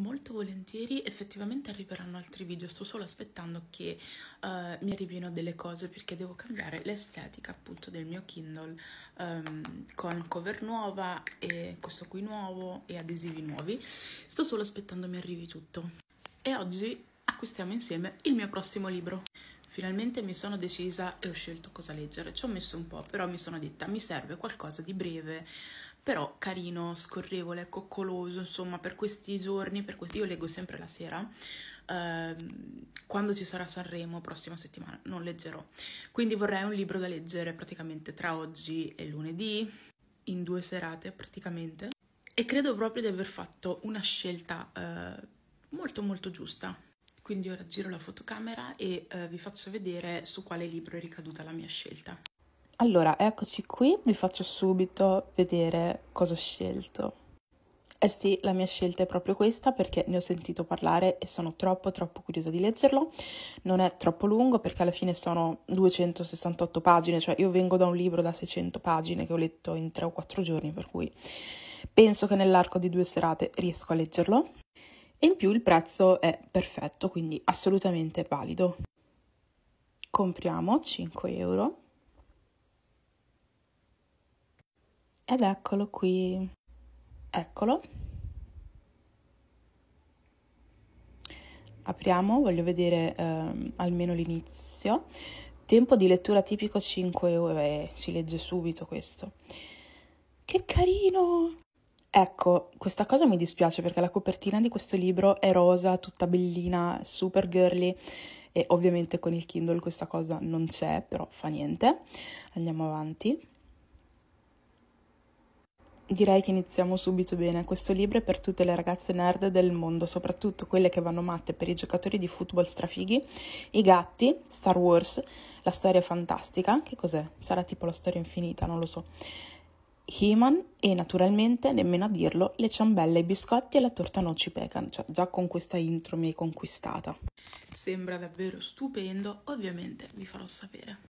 molto volentieri effettivamente arriveranno altri video, sto solo aspettando che uh, mi arrivino delle cose perché devo cambiare l'estetica appunto del mio Kindle um, con cover nuova e questo qui nuovo e adesivi nuovi, sto solo aspettando mi arrivi tutto. E oggi acquistiamo insieme il mio prossimo libro. Finalmente mi sono decisa e ho scelto cosa leggere, ci ho messo un po', però mi sono detta mi serve qualcosa di breve, però carino, scorrevole, coccoloso, insomma, per questi giorni, per questi... io leggo sempre la sera, ehm, quando ci sarà Sanremo, prossima settimana, non leggerò. Quindi vorrei un libro da leggere praticamente tra oggi e lunedì, in due serate praticamente, e credo proprio di aver fatto una scelta eh, molto molto giusta. Quindi ora giro la fotocamera e eh, vi faccio vedere su quale libro è ricaduta la mia scelta. Allora, eccoci qui, vi faccio subito vedere cosa ho scelto. Eh sì, la mia scelta è proprio questa perché ne ho sentito parlare e sono troppo troppo curiosa di leggerlo. Non è troppo lungo perché alla fine sono 268 pagine, cioè io vengo da un libro da 600 pagine che ho letto in 3 o 4 giorni, per cui penso che nell'arco di due serate riesco a leggerlo. E in più il prezzo è perfetto, quindi assolutamente valido. Compriamo 5 euro Ed eccolo qui. Eccolo. Apriamo, voglio vedere ehm, almeno l'inizio. Tempo di lettura tipico 5 ore, eh, si legge subito questo. Che carino! Ecco, questa cosa mi dispiace perché la copertina di questo libro è rosa, tutta bellina, super girly e ovviamente con il Kindle questa cosa non c'è, però fa niente. Andiamo avanti. Direi che iniziamo subito bene. Questo libro è per tutte le ragazze nerd del mondo, soprattutto quelle che vanno matte per i giocatori di football strafighi, i gatti, Star Wars, la storia fantastica, che cos'è? Sarà tipo la storia infinita, non lo so. He-Man e naturalmente, nemmeno a dirlo, le ciambelle, i biscotti e la torta noci pecan, cioè già con questa intro mi hai conquistata. Sembra davvero stupendo, ovviamente vi farò sapere.